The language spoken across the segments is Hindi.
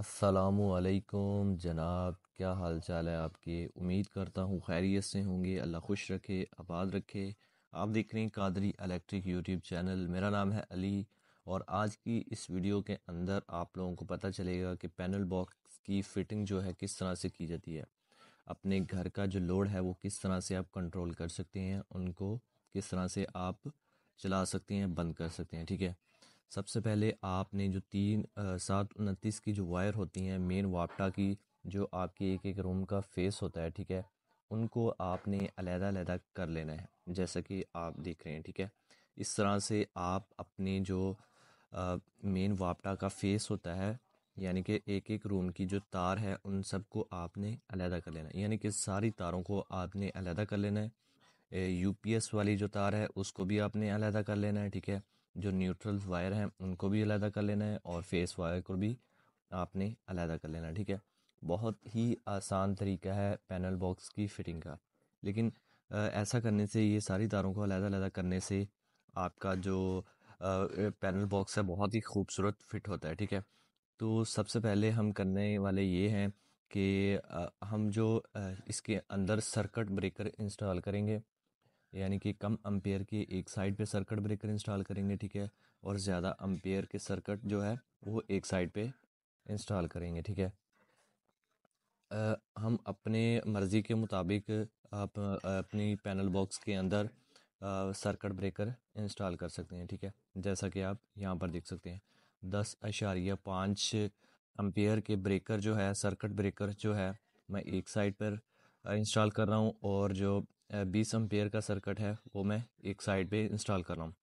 असलकुम जनाब क्या हाल चाल है आपके उम्मीद करता हूँ खैरियत से होंगे अल्लाह खुश रखे आबाद रखे आप देख रहे हैं कादरी इलेक्ट्रिक यूट्यूब चैनल मेरा नाम है अली और आज की इस वीडियो के अंदर आप लोगों को पता चलेगा कि पैनल बॉक्स की फ़िटिंग जो है किस तरह से की जाती है अपने घर का जो लोड है वो किस तरह से आप कंट्रोल कर सकते हैं उनको किस तरह से आप चला सकते हैं बंद कर सकते हैं ठीक है सबसे पहले आपने जो तीन सात उनतीस की जो वायर होती हैं मेन वापटा की जो आपके एक एक रूम का फेस होता है ठीक है उनको आपने अलहदा अलहदा कर लेना है जैसा कि आप देख रहे हैं ठीक है इस तरह से आप अपने जो मेन वापटा का फेस होता है यानी कि एक एक रूम की जो तार है उन सबको आपने अलहदा कर लेना है यानी कि सारी तारों को आपने अलहदा कर लेना है यूपीएस वाली जो तार है उसको भी आपने अलहदा कर लेना है ठीक है जो न्यूट्रल वायर हैं उनको भी अलहदा कर लेना है और फेस वायर को भी आपने अलहदा कर लेना है ठीक है बहुत ही आसान तरीका है पैनल बॉक्स की फिटिंग का लेकिन ऐसा करने से ये सारी तारों को अलहदा अलहदा करने से आपका जो पैनल बॉक्स है बहुत ही खूबसूरत फिट होता है ठीक है तो सबसे पहले हम करने वाले ये हैं कि हम जो इसके अंदर सर्किट ब्रेकर इंस्टॉल करेंगे यानी कि कम अम्पेयर की एक साइड पे सर्किट ब्रेकर इंस्टॉल करेंगे ठीक है और ज़्यादा अम्पेयर के सर्किट जो है वो एक साइड पे इंस्टॉल करेंगे ठीक है आ, हम अपने मर्ज़ी के मुताबिक आप अपनी पैनल बॉक्स के अंदर सर्किट ब्रेकर इंस्टॉल कर सकते हैं ठीक है जैसा कि आप यहाँ पर देख सकते हैं दस अशारिया पाँच अम्पेयर के ब्रेकर जो है सर्किट ब्रेकर जो है मैं एक साइड पर इंस्टॉल कर रहा हूँ और जो बीस एम्पेयर का सर्किट है वो मैं एक साइड पे इंस्टॉल कर रहा हूँ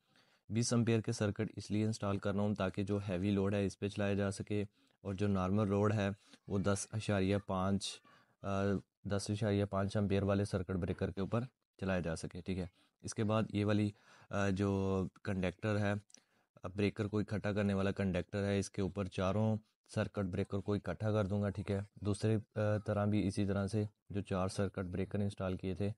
बीस एम्पेयर के सर्किट इसलिए इंस्टॉल कर रहा हूँ ताकि जो हैवी लोड है इस पर चलाया जा सके और जो नॉर्मल लोड है वो दस अशारिया पाँच दस अशारिया पाँच एम्पेयर वाले सर्किट ब्रेकर के ऊपर चलाया जा सके ठीक है इसके बाद ये वाली जो कंडक्टर है ब्रेकर को इकट्ठा करने वाला कंडक्टर है इसके ऊपर चारों सर्किट ब्रेकर को इकट्ठा कर दूंगा ठीक है दूसरे तरह भी इसी तरह से जो चार सर्किट ब्रेकर इंस्टॉल किए थे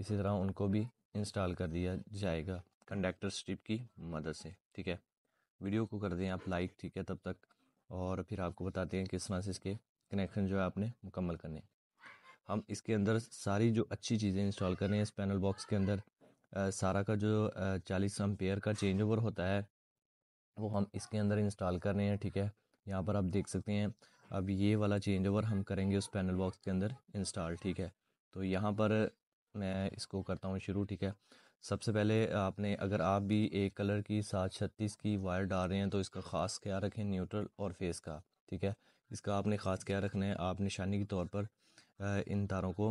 इसी तरह उनको भी इंस्टॉल कर दिया जाएगा कंडक्टर स्ट्रिप की मदद से ठीक है वीडियो को कर दें आप लाइक ठीक है तब तक और फिर आपको बताते हैं किस तरह से इसके कनेक्शन जो है आपने मुकम्मल करने हम इसके अंदर सारी जो अच्छी चीज़ें इंस्टॉल कर रहे हैं इस पैनल बॉक्स के अंदर आ, सारा का जो चालीस एम्पेयर का चेंज ओवर होता है वो हम इसके अंदर इंस्टॉल कर रहे हैं ठीक है यहाँ पर आप देख सकते हैं अब ये वाला चेंज ओवर हम करेंगे उस पैनल बॉक्स के अंदर इंस्टॉल ठीक है तो यहाँ पर मैं इसको करता हूँ शुरू ठीक है सबसे पहले आपने अगर आप भी एक कलर की सात छत्तीस की वायर डाल रहे हैं तो इसका ख़ास ख्याल रखें न्यूट्रल और फेस का ठीक है इसका आपने ख़ास ख्याल रखना है आप निशानी के तौर पर इन तारों को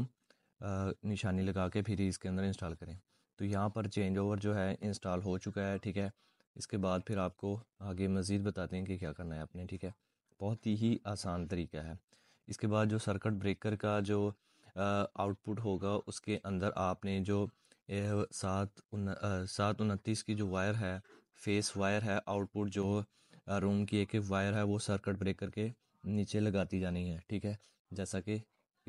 निशानी लगा के फिर इसके अंदर इंस्टॉल करें तो यहाँ पर चेंज ओवर जो है इंस्टॉल हो चुका है ठीक है इसके बाद फिर आपको आगे मज़ीद बताते हैं कि क्या करना है आपने ठीक है बहुत ही आसान तरीका है इसके बाद जो सर्कट ब्रेकर का जो आउटपुट होगा उसके अंदर आपने जो सात उन सात उनतीस की जो वायर है फेस वायर है आउटपुट जो रूम की एक वायर है वो सर्किट ब्रेकर के नीचे लगाती जानी है ठीक है जैसा कि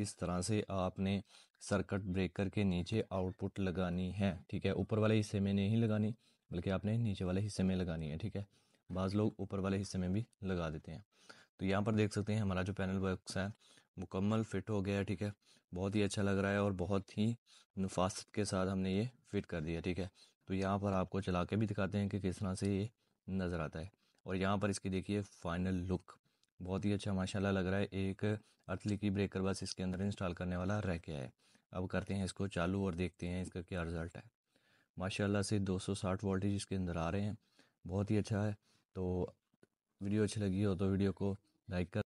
इस तरह से आपने सर्किट ब्रेकर के नीचे आउटपुट लगानी है ठीक है ऊपर वाले हिस्से में नहीं लगानी बल्कि आपने नीचे वाले हिस्से में लगानी है ठीक है बाज़ लोग ऊपर वाले हिस्से में भी लगा देते हैं तो यहाँ पर देख सकते हैं हमारा जो पैनल बॉक्स है मुकम्मल फिट हो गया ठीक है बहुत ही अच्छा लग रहा है और बहुत ही नफास्त के साथ हमने ये फिट कर दिया ठीक है तो यहाँ पर आपको चला के भी दिखाते हैं कि किस तरह से ये नज़र आता है और यहाँ पर इसकी देखिए फाइनल लुक बहुत ही अच्छा माशाल्लाह लग रहा है एक अर्थली की ब्रेकर बस इसके अंदर इंस्टॉल करने वाला रह गया है अब करते हैं इसको चालू और देखते हैं इसका क्या रिज़ल्ट है माशाल्लाह से 260 वोल्टेज इसके अंदर आ रहे हैं बहुत ही अच्छा है तो वीडियो अच्छी लगी हो तो वीडियो को लाइक कर